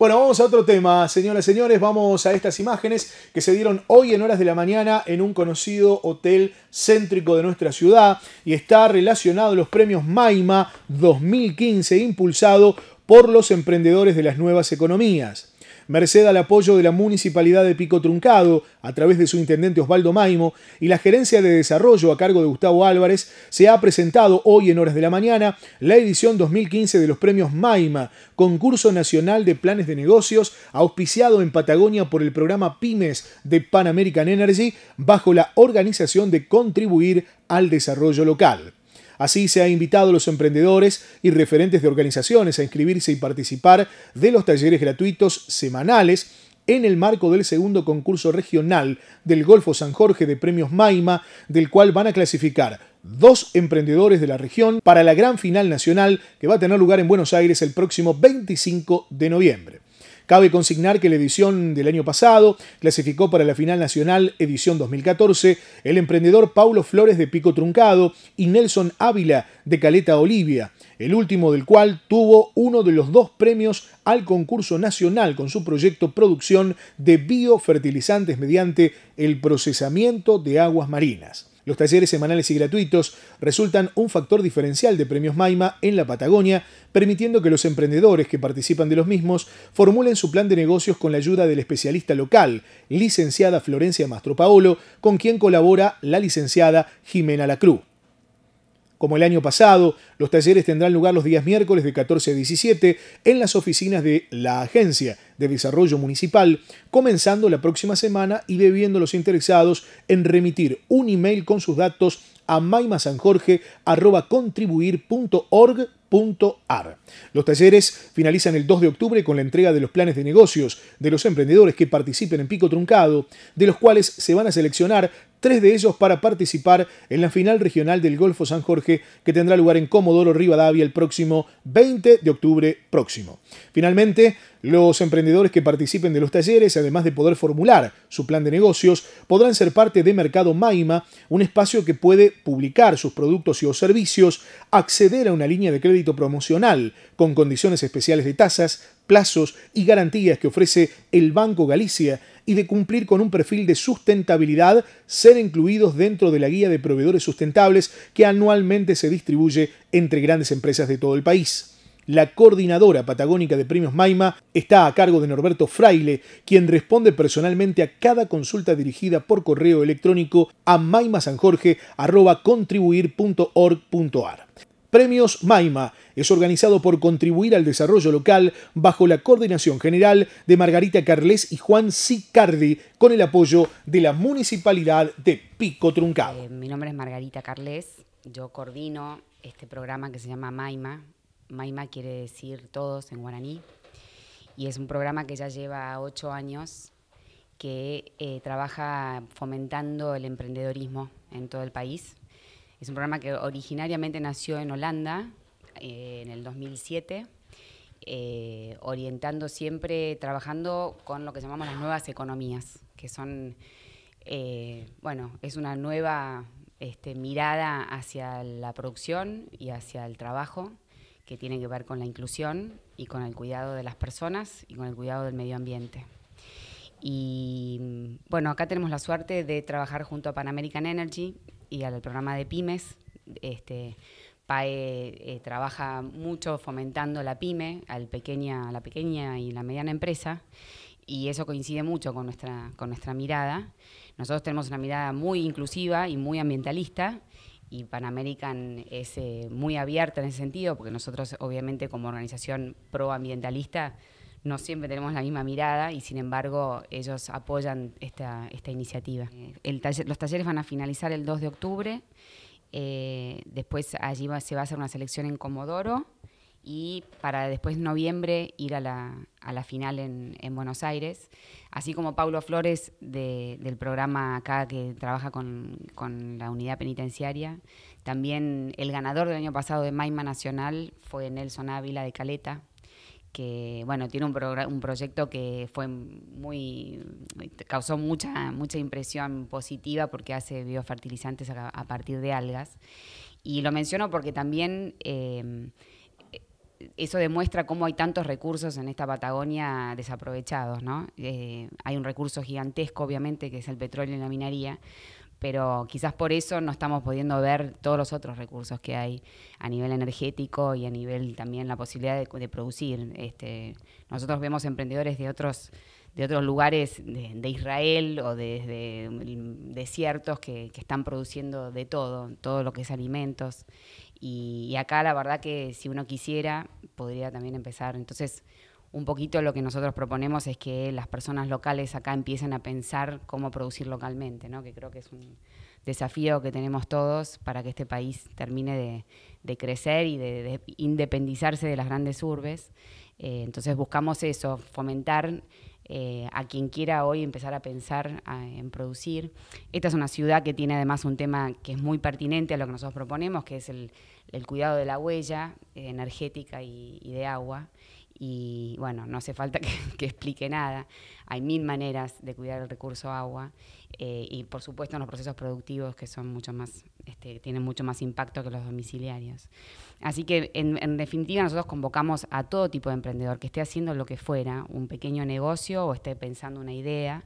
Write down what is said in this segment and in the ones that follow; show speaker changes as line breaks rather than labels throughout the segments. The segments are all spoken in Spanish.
Bueno, vamos a otro tema, señoras y señores. Vamos a estas imágenes que se dieron hoy en horas de la mañana en un conocido hotel céntrico de nuestra ciudad y está relacionado a los premios Maima 2015 impulsado por los emprendedores de las nuevas economías merced al apoyo de la Municipalidad de Pico Truncado, a través de su intendente Osvaldo Maimo, y la Gerencia de Desarrollo a cargo de Gustavo Álvarez, se ha presentado hoy en horas de la mañana la edición 2015 de los premios Maima, concurso nacional de planes de negocios, auspiciado en Patagonia por el programa Pymes de Pan American Energy, bajo la organización de Contribuir al Desarrollo Local. Así se ha invitado a los emprendedores y referentes de organizaciones a inscribirse y participar de los talleres gratuitos semanales en el marco del segundo concurso regional del Golfo San Jorge de Premios Maima, del cual van a clasificar dos emprendedores de la región para la gran final nacional que va a tener lugar en Buenos Aires el próximo 25 de noviembre. Cabe consignar que la edición del año pasado clasificó para la final nacional edición 2014 el emprendedor Paulo Flores de Pico Truncado y Nelson Ávila de Caleta Olivia, el último del cual tuvo uno de los dos premios al concurso nacional con su proyecto producción de biofertilizantes mediante el procesamiento de aguas marinas. Los talleres semanales y gratuitos resultan un factor diferencial de Premios Maima en la Patagonia, permitiendo que los emprendedores que participan de los mismos formulen su plan de negocios con la ayuda del especialista local, licenciada Florencia Mastropaolo, con quien colabora la licenciada Jimena Lacruz. Como el año pasado, los talleres tendrán lugar los días miércoles de 14 a 17 en las oficinas de la Agencia de Desarrollo Municipal, comenzando la próxima semana y debiendo los interesados en remitir un email con sus datos a maimasanjorge.contribuir.org.ar. Los talleres finalizan el 2 de octubre con la entrega de los planes de negocios de los emprendedores que participen en Pico Truncado, de los cuales se van a seleccionar tres de ellos para participar en la final regional del Golfo San Jorge que tendrá lugar en Comodoro Rivadavia el próximo 20 de octubre próximo. Finalmente, los emprendedores que participen de los talleres, además de poder formular su plan de negocios, podrán ser parte de Mercado Maima, un espacio que puede publicar sus productos y o servicios, acceder a una línea de crédito promocional con condiciones especiales de tasas, plazos y garantías que ofrece el Banco Galicia y de cumplir con un perfil de sustentabilidad, ser incluidos dentro de la guía de proveedores sustentables que anualmente se distribuye entre grandes empresas de todo el país. La coordinadora patagónica de premios Maima está a cargo de Norberto Fraile, quien responde personalmente a cada consulta dirigida por correo electrónico a maimasanjorge.org.ar Premios Maima es organizado por contribuir al desarrollo local bajo la coordinación general de Margarita Carles y Juan Sicardi con el apoyo de la Municipalidad de Pico Truncado. Eh, mi nombre es Margarita Carles,
yo coordino este programa que se llama Maima. Maima quiere decir todos en guaraní y es un programa que ya lleva ocho años que eh, trabaja fomentando el emprendedorismo en todo el país es un programa que originariamente nació en Holanda eh, en el 2007. Eh, orientando siempre, trabajando con lo que llamamos las nuevas economías, que son, eh, bueno, es una nueva este, mirada hacia la producción y hacia el trabajo que tiene que ver con la inclusión y con el cuidado de las personas y con el cuidado del medio ambiente. Y bueno, acá tenemos la suerte de trabajar junto a Pan American Energy, y al programa de pymes. Este, PAE eh, trabaja mucho fomentando la pyme, al pequeña, a la pequeña y la mediana empresa, y eso coincide mucho con nuestra, con nuestra mirada. Nosotros tenemos una mirada muy inclusiva y muy ambientalista, y panamerican es eh, muy abierta en ese sentido, porque nosotros obviamente como organización proambientalista no siempre tenemos la misma mirada y sin embargo ellos apoyan esta, iniciativa. Eh, los talleres van a finalizar el 2 de octubre, eh, después allí se va a hacer una selección en Comodoro y para después de noviembre ir a la, final en, Buenos Aires, así como Paulo Flores del programa acá que trabaja con, con, la unidad penitenciaria. También el ganador del año pasado de Maima Nacional fue Nelson Ávila de Caleta, que bueno, tiene un, un proyecto que fue muy causó mucha mucha impresión positiva porque hace biofertilizantes a, partir de algas y lo menciono porque también eh, eso demuestra cómo hay tantos recursos en esta Patagonia desaprovechados, ¿no? Eh, hay un recurso gigantesco, obviamente, que es el petróleo y la minería, pero quizás por eso no estamos pudiendo ver todos los otros recursos que hay a nivel energético y a nivel también la posibilidad de, producir. Este, nosotros vemos emprendedores de otros de otros lugares de, Israel o desde desiertos que, están produciendo de todo, todo lo que es alimentos. Y, y acá la verdad que si uno quisiera, podría también empezar. Entonces, un poquito lo que nosotros proponemos es que las personas locales acá empiecen a pensar cómo producir localmente, que creo que es un desafío que tenemos todos para que este país termine de, crecer y de, independizarse de las grandes urbes. Eh, entonces buscamos eso, fomentar eh, a quien quiera hoy empezar a pensar en producir. Esta es una ciudad que tiene además un tema que es muy pertinente a lo que nosotros proponemos, que es el, cuidado de la huella eh, energética y de agua. Y bueno, no hace falta que, explique nada. Hay mil maneras de cuidar el recurso agua eh, y por supuesto en los procesos productivos que son mucho más, este, tienen mucho más impacto que los domiciliarios. Así que en, en definitiva nosotros convocamos a todo tipo de emprendedor que esté haciendo lo que fuera, un pequeño negocio o esté pensando una idea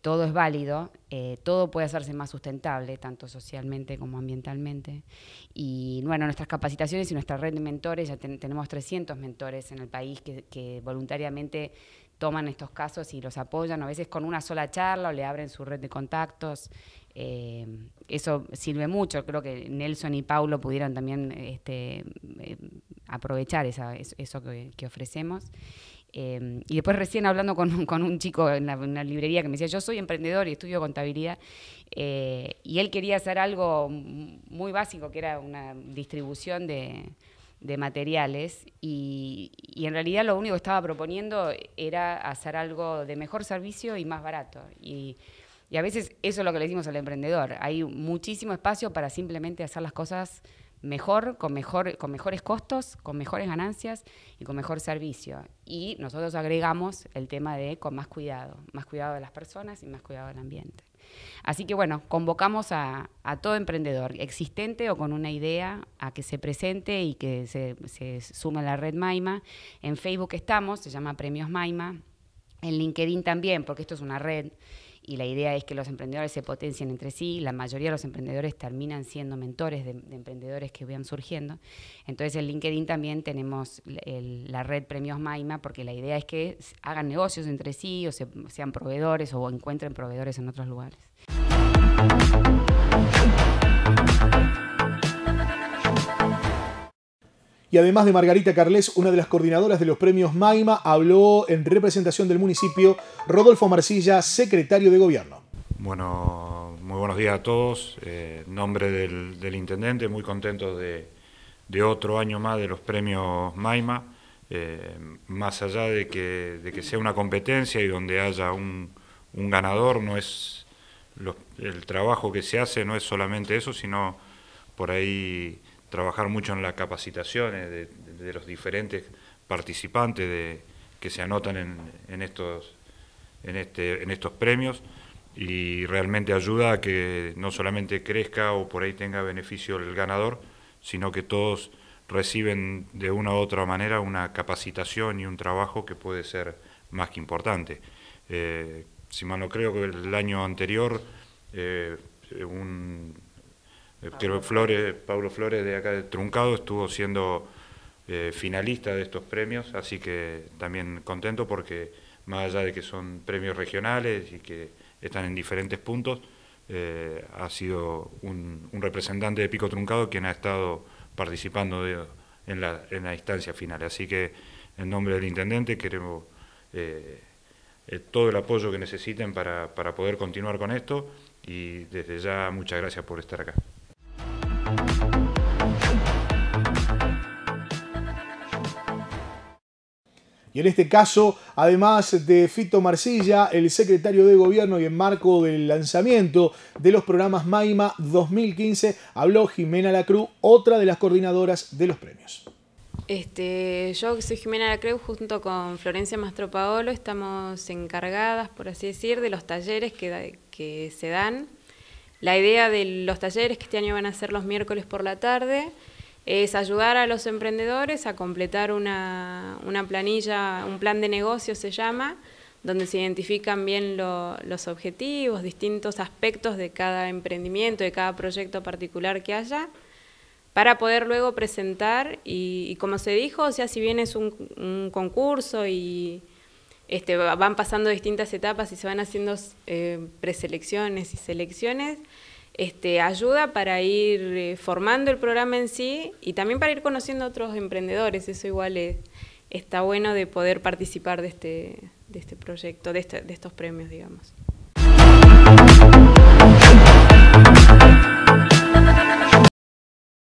todo es válido, eh, todo puede hacerse más sustentable, tanto socialmente como ambientalmente. Y bueno, nuestras capacitaciones y nuestra red de mentores, ya tenemos 300 mentores en el país que, voluntariamente toman estos casos y los apoyan, a veces con una sola charla o le abren su red de contactos. Eh, eso sirve mucho, creo que Nelson y Paulo pudieron también este, eh, aprovechar eso que ofrecemos. Em, y después recién hablando con, con un chico en la, una librería que me decía, yo soy emprendedor y estudio contabilidad, eh, y él quería hacer algo muy básico, que era una distribución de, de materiales, y, y, en realidad lo único que estaba proponiendo era hacer algo de mejor servicio y más barato. Y, y a veces eso es lo que le decimos al emprendedor, hay muchísimo espacio para simplemente hacer las cosas mejor, con, mejor, con mejores costos, con mejores ganancias y con mejor servicio. Y nosotros agregamos el tema de con más cuidado, más cuidado de las personas y más cuidado del ambiente. Así que bueno, convocamos a, todo emprendedor, existente o con una idea, a que se presente y que se, se sume a la red Maima. En Facebook estamos, se llama Premios Maima. En LinkedIn también, porque esto es una red y la idea es que los emprendedores se potencien entre sí, la mayoría de los emprendedores terminan siendo mentores de, emprendedores que vayan surgiendo. Entonces en LinkedIn también tenemos la red Premios Maima porque la idea es que hagan negocios entre sí o sean proveedores o encuentren proveedores en otros lugares.
y además de Margarita Carles, una de las coordinadoras de los premios Maima, habló en representación del municipio Rodolfo Marcilla, secretario de Gobierno.
Bueno, muy buenos días a todos. Eh, nombre del, intendente, muy contento de, otro año más de los premios Maima. Eh, más allá de que, de que, sea una competencia y donde haya un, ganador, no es el trabajo que se hace no es solamente eso, sino por ahí trabajar mucho en las capacitaciones de, los diferentes participantes de, que se anotan en, estos, este, en estos premios y realmente ayuda a que no solamente crezca o por ahí tenga beneficio el ganador, sino que todos reciben de una u otra manera una capacitación y un trabajo que puede ser más que importante. Eh, si mal no creo que el año anterior eh, un Pablo eh, Flores, Pablo Flores de acá de Truncado estuvo siendo eh, finalista de estos premios, así que también contento porque más allá de que son premios regionales y que están en diferentes puntos, eh, ha sido un, representante de Pico Truncado quien ha estado participando en, la, instancia final. Así que en nombre del intendente queremos todo el apoyo que necesiten para poder continuar con esto y desde ya muchas gracias por estar acá.
Y en este caso, además de Fito Marcilla, el secretario de Gobierno y en marco del lanzamiento de los programas Maima 2015, habló Jimena Lacruz, otra de las coordinadoras de los premios.
Este, yo soy Jimena Lacruz, junto con Florencia Mastro Paolo, estamos encargadas, por así decir, de los talleres que, que se dan. La idea de los talleres que este año van a ser los miércoles por la tarde, es ayudar a los emprendedores a completar una, planilla, un plan de negocio se llama, donde se identifican bien los objetivos, distintos aspectos de cada emprendimiento, de cada proyecto particular que haya, para poder luego presentar y, como se dijo, o sea, si bien es un, concurso y este, van pasando distintas etapas y se van haciendo eh, preselecciones y selecciones, este, ayuda para ir eh, formando el programa en sí y también para ir conociendo a otros emprendedores. Eso igual está bueno de poder participar de este, de este proyecto, de, de estos premios, digamos.